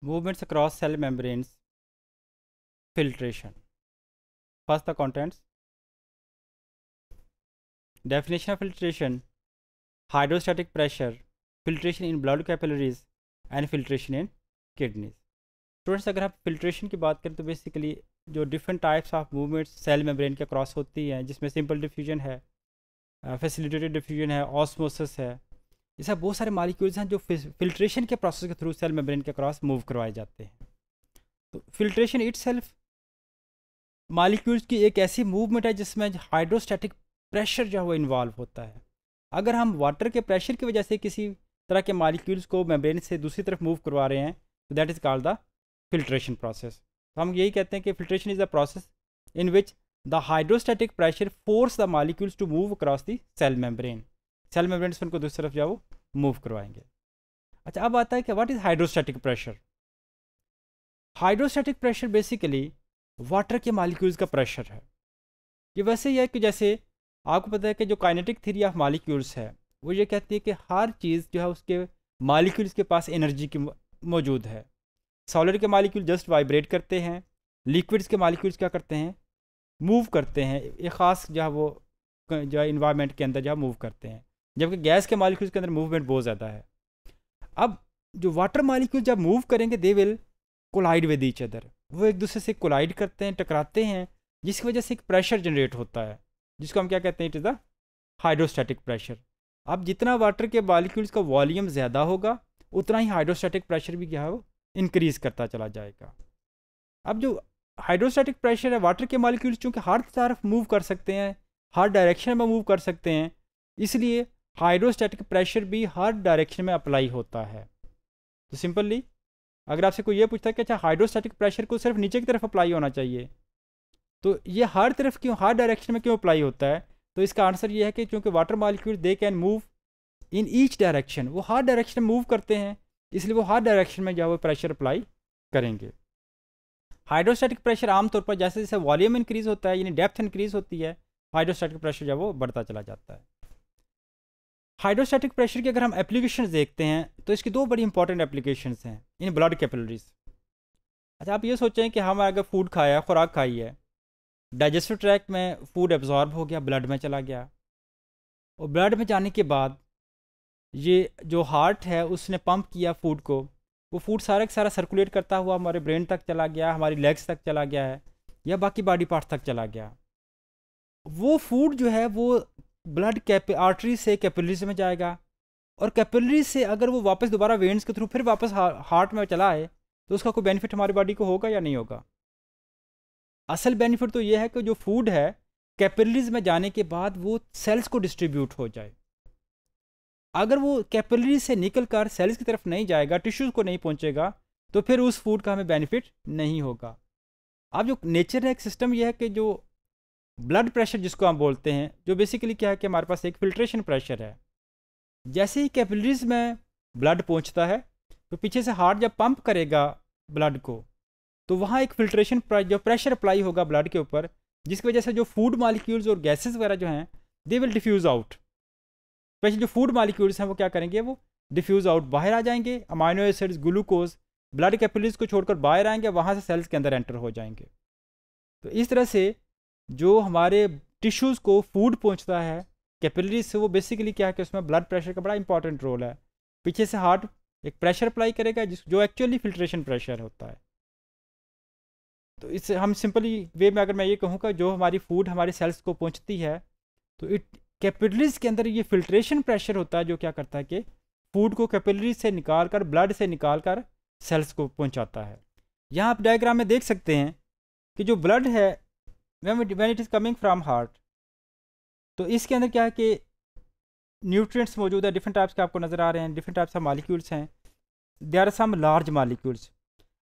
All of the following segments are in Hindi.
movements across cell membranes filtration first the contents definition of filtration hydrostatic pressure filtration in blood capillaries and filtration in kidneys students अगर आप फिल्ट्रेशन की बात करें तो बेसिकली जो different types of movements cell membrane के क्रॉस होती हैं जिसमें सिंपल डिफ्यूजन है फैसिलिटेटेड डिफ्यूजन है ऑस्मोसिस है जैसे बहुत सारे मालिक्यूल्स हैं जो फिल्ट्रेशन के प्रोसेस के थ्रू सेल मेम्ब्रेन के क्रॉस मूव करवाए जाते हैं तो फिल्ट्रेशन इट सेल्फ मालिक्यूल्स की एक ऐसी मूवमेंट है जिसमें हाइड्रोस्टैटिक प्रेशर जो है वो इन्वॉल्व होता है अगर हम वाटर के प्रेशर की वजह से किसी तरह के मालिक्यूल्स को मेम्ब्रेन से दूसरी तरफ मूव करवा रहे हैं तो that is called the filtration process तो हम यही कहते हैं कि filtration is the process in which the hydrostatic pressure force the molecules to move across the cell membrane cell membrane से उनको दूसरी तरफ जाओ मूव करवाएंगे अच्छा अब आता है कि what is hydrostatic pressure hydrostatic pressure basically water के मालिक्यूल्स का प्रेशर है ये वैसे यह है कि जैसे आपको पता है कि जो काइनेटिक थ्री ऑफ मालिक्यूल्स है वो ये कहती है कि हर चीज़ जो है उसके मालिक्यूल्स के पास एनर्जी की मौजूद है सॉलिड के मालिक्यूल जस्ट वाइब्रेट करते हैं लिक्विड्स के मालिक्यूल्स क्या करते हैं मूव करते हैं एक ख़ास जो है वो जो है इन्वायरमेंट के अंदर जो है मूव करते हैं जबकि गैस के मालिक्यूल्स के अंदर मूवमेंट बहुत ज़्यादा है अब जो वाटर मालिक्यूल जब मूव करेंगे they will collide with each other वो एक दूसरे से कोलाइड करते हैं टकराते हैं जिसकी वजह से एक प्रेशर जनरेट होता है जिसको हम क्या कहते हैं it is the hydrostatic pressure अब जितना वाटर के मालिक्यूल्स का वॉल्यूम ज़्यादा होगा उतना ही हाइड्रोस्टैटिक प्रेशर भी क्या है वो इंक्रीज़ करता चला जाएगा अब जो हाइड्रोस्टैटिक प्रेशर है वाटर के मालिक्यूल्स चूँकि हर तरफ मूव कर सकते हैं हर डायरेक्शन में मूव कर सकते हैं इसलिए हाइड्रोस्टैटिक प्रेशर भी हर डायरेक्शन में अप्लाई होता है तो सिंपली अगर आपसे कोई ये पूछता है कि अच्छा हाइड्रोस्टैटिक प्रेशर को सिर्फ नीचे की तरफ अप्लाई होना चाहिए तो ये हर तरफ क्यों हर डायरेक्शन में क्यों अप्लाई होता है तो इसका आंसर ये है कि क्योंकि water molecule they can move in each direction वो हर डायरेक्शन में मूव करते हैं इसलिए वो हर डायरेक्शन में जो वो प्रेशर अप्लाई करेंगे हाइड्रोस्टैटिक प्रेशर आमतौर पर जैसे जैसे वॉल्यूम इंक्रीज होता है यानी डेप्थ इंक्रीज होती है हाइड्रोस्टैटिक प्रेशर जो है वो बढ़ता चला जाता है हाइड्रोस्टैटिक प्रेशर की अगर हम एप्लीकेशन देखते हैं तो इसकी दो बड़ी इंपॉर्टेंट एप्लीकेशन हैं इन ब्लड कैपिलरीज अच्छा आप ये सोचें कि हम अगर फूड खाया खुराक खाई है डाइजेस्टिव ट्रैक में फूड एब्जॉर्ब हो गया ब्लड में चला गया और ब्लड में जाने के बाद ये जो हार्ट है उसने पंप किया फूड को वो फूड सारा का सारा सर्कुलेट करता हुआ हमारे ब्रेन तक चला गया हमारी लेग्स तक चला गया है या बाकी बॉडी पार्ट तक चला गया वो फूड जो है वो ब्लड कैप आर्टरी से कैपिलरीज में जाएगा और कैपिलरी से अगर वो वापस दोबारा वेंस के थ्रू फिर वापस हार्ट में चला आए तो उसका कोई बेनिफिट हमारी बॉडी को होगा या नहीं होगा असल बेनिफिट तो ये है कि जो फूड है कैपिलरीज में जाने के बाद वो सेल्स को डिस्ट्रीब्यूट हो जाए अगर वो कैपिलरी से निकल कर सेल्स की तरफ नहीं जाएगा टिश्यूज़ को नहीं पहुँचेगा तो फिर उस फूड का हमें बेनिफिट नहीं होगा अब जो नेचर है एक सिस्टम यह है कि जो ब्लड प्रेशर जिसको हम बोलते हैं जो बेसिकली क्या है कि हमारे पास एक फिल्ट्रेशन प्रेशर है जैसे ही कैपिलरीज में ब्लड पहुंचता है तो पीछे से हार्ट जब पंप करेगा ब्लड को तो वहाँ एक फिल्ट्रेशन जो प्रेशर अप्लाई होगा ब्लड के ऊपर जिसकी वजह से जो फूड मालिक्यूल्स और गैसेज वगैरह जो हैं they will diffuse out specially जो फूड मालिक्यूल्स हैं वो क्या करेंगे वो डिफ्यूज़ आउट बाहर आ जाएंगे amino acids glucose blood capillaries को छोड़कर बाहर आएंगे वहाँ से सेल्स के अंदर एंटर हो जाएंगे तो इस तरह से जो हमारे टिश्यूज़ को फूड पहुंचता है कैपिलरी से वो बेसिकली क्या है कि उसमें ब्लड प्रेशर का बड़ा इंपॉर्टेंट रोल है पीछे से हार्ट एक प्रेशर अप्लाई करेगा जिस जो एक्चुअली फिल्ट्रेशन प्रेशर होता है तो इससे हम सिंपली वे में अगर मैं ये कहूँ जो हमारी फूड हमारे सेल्स को पहुँचती है तो इट कैपिलरीज के अंदर ये फिल्ट्रेशन प्रेशर होता है जो क्या करता है कि फूड को कैपिलरी से निकाल कर ब्लड से निकाल कर सेल्स को पहुँचाता है यहाँ आप डायग्राम में देख सकते हैं कि जो ब्लड है when it is coming from heart तो इसके अंदर क्या है कि न्यूट्रिएंट्स मौजूद है डिफरेंट टाइप्स के आपको नज़र आ रहे हैं डिफरेंट टाइप्स ऑफ मालिक्यूल्स हैं they are some large molecules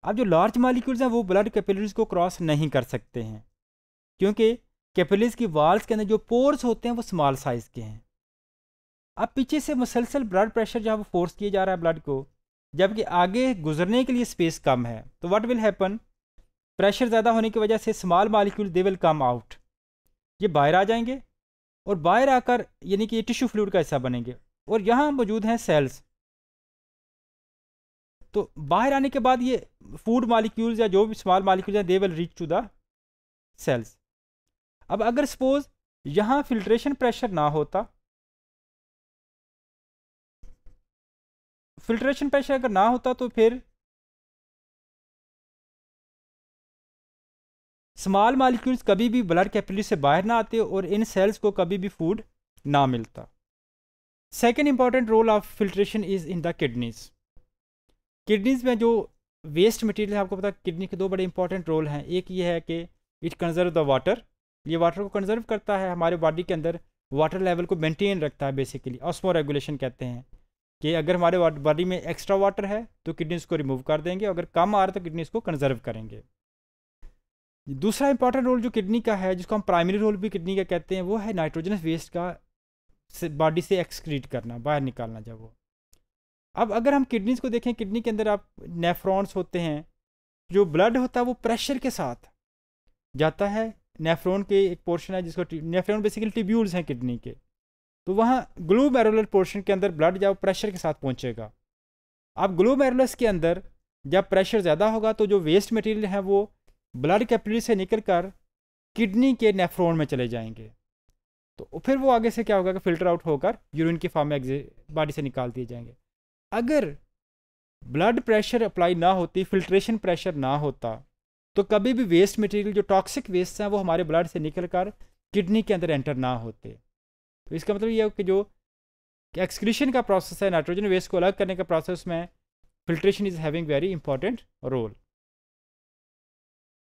अब जो लार्ज मालिक्यूल्स हैं वो ब्लड कैपिलरीज को क्रॉस नहीं कर सकते हैं क्योंकि कैपिलरीज की वाल्स के अंदर जो पोर्स होते हैं वो स्मॉल साइज़ के हैं अब पीछे से मुसलसल ब्लड प्रेशर जो है वो फोर्स किया जा रहा है ब्लड को जबकि आगे गुजरने के लिए स्पेस कम है तो वट विल हैपन प्रेशर ज़्यादा होने की वजह से small molecule they will come out ये बाहर आ जाएंगे और बाहर आकर यानी कि ये टिश्यू फ्लूड का हिस्सा बनेंगे और यहाँ मौजूद हैं सेल्स तो बाहर आने के बाद ये फूड मालिक्यूल्स या जो भी स्मॉल मालिक्यूल्स हैं they will reach to the cells अब अगर सपोज यहाँ फिल्ट्रेशन प्रेशर ना होता फिल्ट्रेशन प्रेशर अगर ना होता तो फिर स्मॉल मालिक्यूल्स कभी भी ब्लड कैपिलरी से बाहर ना आते और इन सेल्स को कभी भी फूड ना मिलता second important role of filtration is in the kidneys kidneys में जो वेस्ट मटेरियल है आपको पता है किडनी के दो बड़े इंपॉर्टेंट रोल हैं एक ये है कि इट कंजर्व द वाटर ये वाटर को कंजर्व करता है हमारे बॉडी के अंदर वाटर लेवल को मेंटेन रखता है बेसिकली ऑस्मो रेगुलेशन कहते हैं कि अगर हमारे बॉडी में एक्स्ट्रा वाटर है तो किडनीज को रिमूव कर देंगे अगर कम आ रहा है तो किडनीज को कंजर्व करेंगे दूसरा इंपॉर्टेंट रोल जो किडनी का है जिसको हम प्राइमरी रोल भी किडनी का कहते हैं वो है नाइट्रोजनस वेस्ट का बॉडी से एक्सक्रीट करना बाहर निकालना जब वो अब अगर हम किडनीज को देखें किडनी के अंदर आप नेफ्रॉन्स होते हैं जो ब्लड होता है वो प्रेशर के साथ जाता है नेफ्रॉन के एक पोर्शन है जिसको नेफ्रॉन बेसिकली टिब्यूल्स हैं किडनी के तो वहाँ ग्लू पोर्शन के अंदर ब्लड जब प्रेशर के साथ पहुँचेगा अब ग्लू के अंदर जब प्रेशर ज़्यादा होगा तो जो वेस्ट मटेरियल है वो ब्लड कैपिलरी से निकलकर किडनी के नेफ्रोन में चले जाएंगे तो फिर वो आगे से क्या होगा कि फिल्टर आउट होकर यूरिन की फॉर्म में बॉडी से निकाल दिए जाएंगे अगर ब्लड प्रेशर अप्लाई ना होती फिल्ट्रेशन प्रेशर ना होता तो कभी भी वेस्ट मटेरियल जो टॉक्सिक वेस्ट हैं वो हमारे ब्लड से निकल कर किडनी के अंदर एंटर ना होते तो इसका मतलब ये कि जो एक्सक्रीशन का प्रोसेस है नाइट्रोजन वेस्ट को अलग करने का प्रोसेस में filtration is having very important role